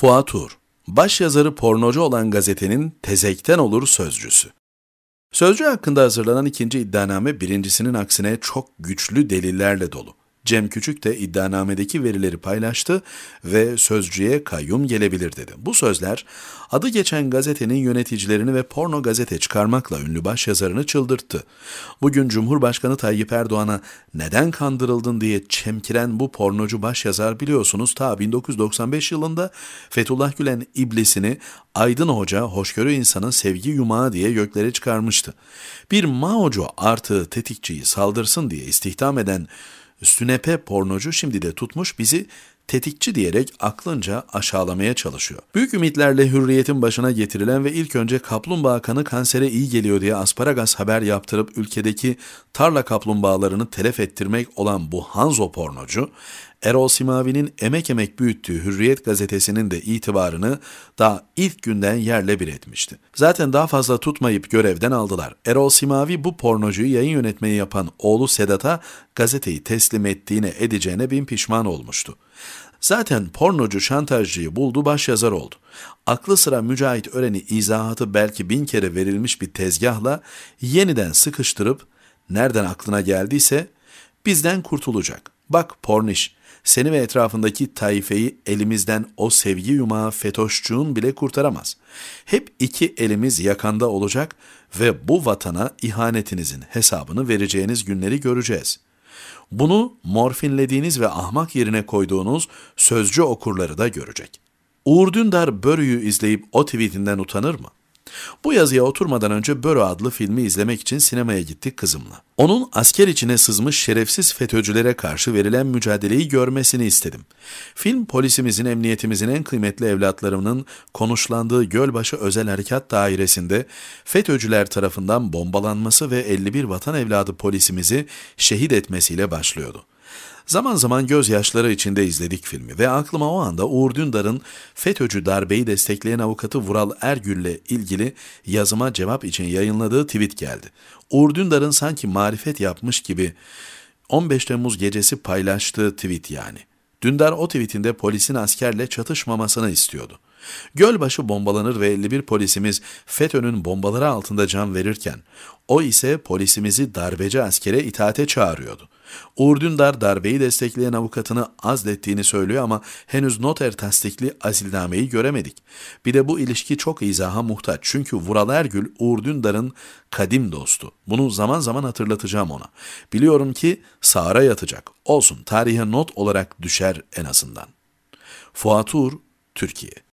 Fuatur, başyazarı pornocu olan gazetenin tezekten olur sözcüsü. Sözcü hakkında hazırlanan ikinci iddianame birincisinin aksine çok güçlü delillerle dolu. Cem Küçük de iddianamedeki verileri paylaştı ve sözcüye kayyum gelebilir dedi. Bu sözler adı geçen gazetenin yöneticilerini ve porno gazete çıkarmakla ünlü başyazarını çıldırttı. Bugün Cumhurbaşkanı Tayyip Erdoğan'a neden kandırıldın diye çemkiren bu pornocu başyazar biliyorsunuz ta 1995 yılında Fethullah Gülen iblisini Aydın Hoca hoşgörü insanın sevgi yumağı diye göklere çıkarmıştı. Bir Maocu artı tetikçiyi saldırsın diye istihdam eden Sünepe pornocu şimdi de tutmuş bizi tetikçi diyerek aklınca aşağılamaya çalışıyor. Büyük ümitlerle hürriyetin başına getirilen ve ilk önce kaplumbağa kanı kansere iyi geliyor diye asparagas haber yaptırıp ülkedeki tarla kaplumbağalarını telef ettirmek olan bu Hanzo pornocu, Erol Simavi'nin emek emek büyüttüğü Hürriyet gazetesinin de itibarını daha ilk günden yerle bir etmişti. Zaten daha fazla tutmayıp görevden aldılar. Erol Simavi bu pornocuyu yayın yönetmeyi yapan oğlu Sedat'a gazeteyi teslim ettiğine edeceğine bin pişman olmuştu. Zaten pornocu şantajcıyı buldu başyazar oldu. Aklı sıra Mücahit Ören'i izahatı belki bin kere verilmiş bir tezgahla yeniden sıkıştırıp nereden aklına geldiyse bizden kurtulacak. Bak porniş seni ve etrafındaki taifeyi elimizden o sevgi yumağı fetoşçuğun bile kurtaramaz. Hep iki elimiz yakanda olacak ve bu vatana ihanetinizin hesabını vereceğiniz günleri göreceğiz.'' Bunu morfinlediğiniz ve ahmak yerine koyduğunuz sözcü okurları da görecek. Uğur Dündar Börü'yü izleyip o tweetinden utanır mı? Bu yazıya oturmadan önce Börö adlı filmi izlemek için sinemaya gittik kızımla. Onun asker içine sızmış şerefsiz FETÖ'cülere karşı verilen mücadeleyi görmesini istedim. Film polisimizin, emniyetimizin en kıymetli evlatlarının konuşlandığı Gölbaşı Özel Harekat Dairesi'nde FETÖ'cüler tarafından bombalanması ve 51 vatan evladı polisimizi şehit etmesiyle başlıyordu. Zaman zaman gözyaşları içinde izledik filmi ve aklıma o anda Uğur Dündar'ın FETÖ'cü darbeyi destekleyen avukatı Vural Ergül'le ilgili yazıma cevap için yayınladığı tweet geldi. Uğur Dündar'ın sanki marifet yapmış gibi 15 Temmuz gecesi paylaştığı tweet yani. Dündar o tweetinde polisin askerle çatışmamasını istiyordu. Gölbaşı bombalanır ve 51 polisimiz FETÖ'nün bombaları altında can verirken, o ise polisimizi darbeci askere itaate çağırıyordu. Uğur Dündar darbeyi destekleyen avukatını azlettiğini söylüyor ama henüz noter tasdikli azilnameyi göremedik. Bir de bu ilişki çok izaha muhtaç çünkü Vural Ergül Uğur Dündar'ın kadim dostu. Bunu zaman zaman hatırlatacağım ona. Biliyorum ki sağra yatacak. Olsun tarihe not olarak düşer en azından. Fuat Uğur, Türkiye